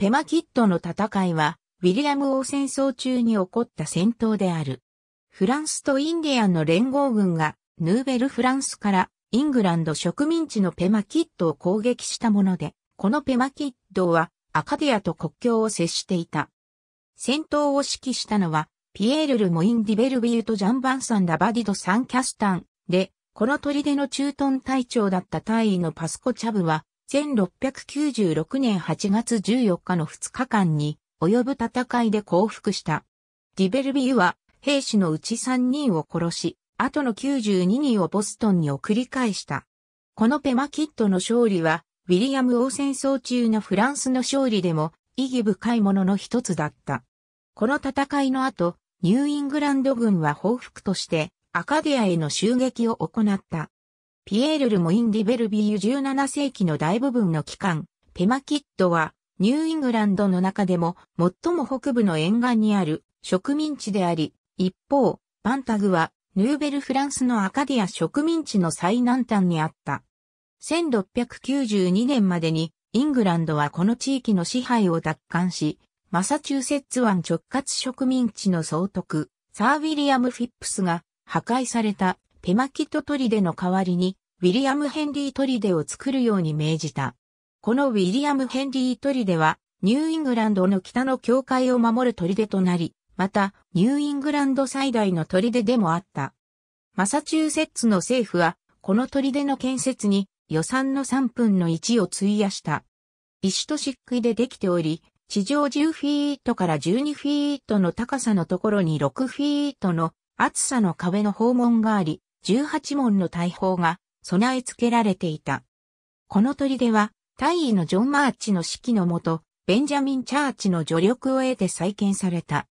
ペマキットの戦いは、ウィリアム王戦争中に起こった戦闘である。フランスとインディアンの連合軍が、ヌーベルフランスからイングランド植民地のペマキットを攻撃したもので、このペマキッドはアカディアと国境を接していた。戦闘を指揮したのは、ピエール・ル・モイン・ディベルビューとジャンバンサン・ラバディド・サン・キャスタンで、この砦の駐屯隊長だった大尉のパスコ・チャブは、1696年8月14日の2日間に及ぶ戦いで降伏した。ディベルビーは兵士のうち3人を殺し、後の92人をボストンに送り返した。このペマキットの勝利は、ウィリアム王戦争中のフランスの勝利でも意義深いものの一つだった。この戦いの後、ニューイングランド軍は報復としてアカディアへの襲撃を行った。ピエール・ルモイン・ディベルビーユ17世紀の大部分の期間、ペマキットは、ニューイングランドの中でも最も北部の沿岸にある植民地であり、一方、パンタグは、ヌーベル・フランスのアカディア植民地の最南端にあった。1692年までに、イングランドはこの地域の支配を奪還し、マサチューセッツ湾直轄植民地の総督、サー・ウィリアム・フィップスが破壊されたペマキット砦の代わりに、ウィリアム・ヘンリー砦を作るように命じた。このウィリアム・ヘンリー砦は、ニューイングランドの北の境界を守る砦となり、また、ニューイングランド最大の砦でもあった。マサチューセッツの政府は、この砦の建設に予算の3分の1を費やした。石と漆喰でできており、地上10フィートから12フィートの高さのところに6フィートの厚さの壁の訪問があり、18門の大砲が備え付けられていた。この砦は、大尉のジョン・マーチの指揮のもと、ベンジャミン・チャーチの助力を得て再建された。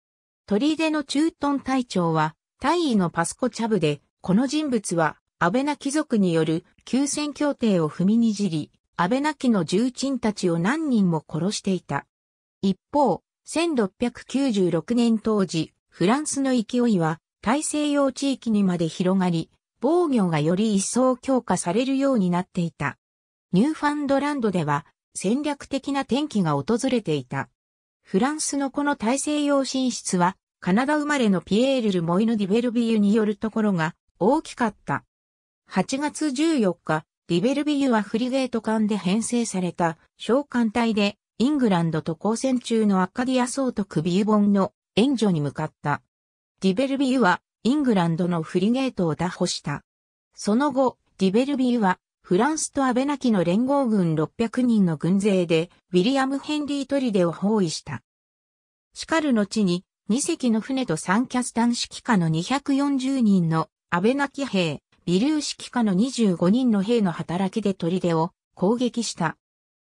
砦の中東隊長は、大尉のパスコチャブで、この人物は、安倍な貴族による休戦協定を踏みにじり、安倍なきの重鎮たちを何人も殺していた。一方、1696年当時、フランスの勢いは大西洋地域にまで広がり、防御がより一層強化されるようになっていた。ニューファンドランドでは戦略的な転機が訪れていた。フランスのこの大西洋進出は、カナダ生まれのピエール・ルモイヌ・ディベルビユによるところが大きかった。8月14日、ディベルビユはフリゲート艦で編成された小艦隊でイングランドと交戦中のアカディア総督ビュボンの援助に向かった。ディベルビユはイングランドのフリゲートを打破した。その後、ディベルビーは、フランスとアベナキの連合軍600人の軍勢で、ウィリアム・ヘンリー・トリデを包囲した。叱る後に、2隻の船とンキャスタン指揮下の240人のアベナキ兵、ビリュー指揮下の25人の兵の働きで砦を攻撃した。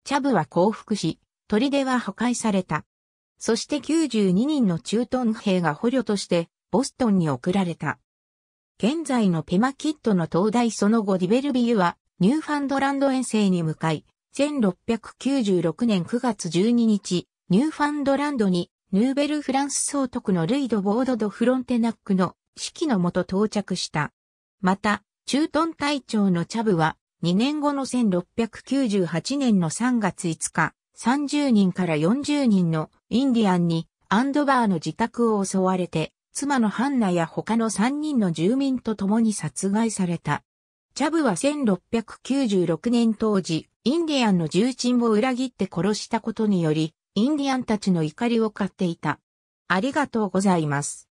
チャブは降伏し、砦は破壊された。そして92人の駐屯兵が捕虜としてボストンに送られた。現在のペマキットの灯台その後ディベルビユはニューファンドランド遠征に向かい、1696年9月12日、ニューファンドランドにヌーベルフランス総督のルイド・ボード・ド・フロンテナックの指揮のもと到着した。また、トン隊長のチャブは2年後の1698年の3月5日、30人から40人のインディアンにアンドバーの自宅を襲われて妻のハンナや他の3人の住民と共に殺害された。チャブは1696年当時、インディアンの重鎮を裏切って殺したことにより、インディアンたちの怒りを買っていた。ありがとうございます。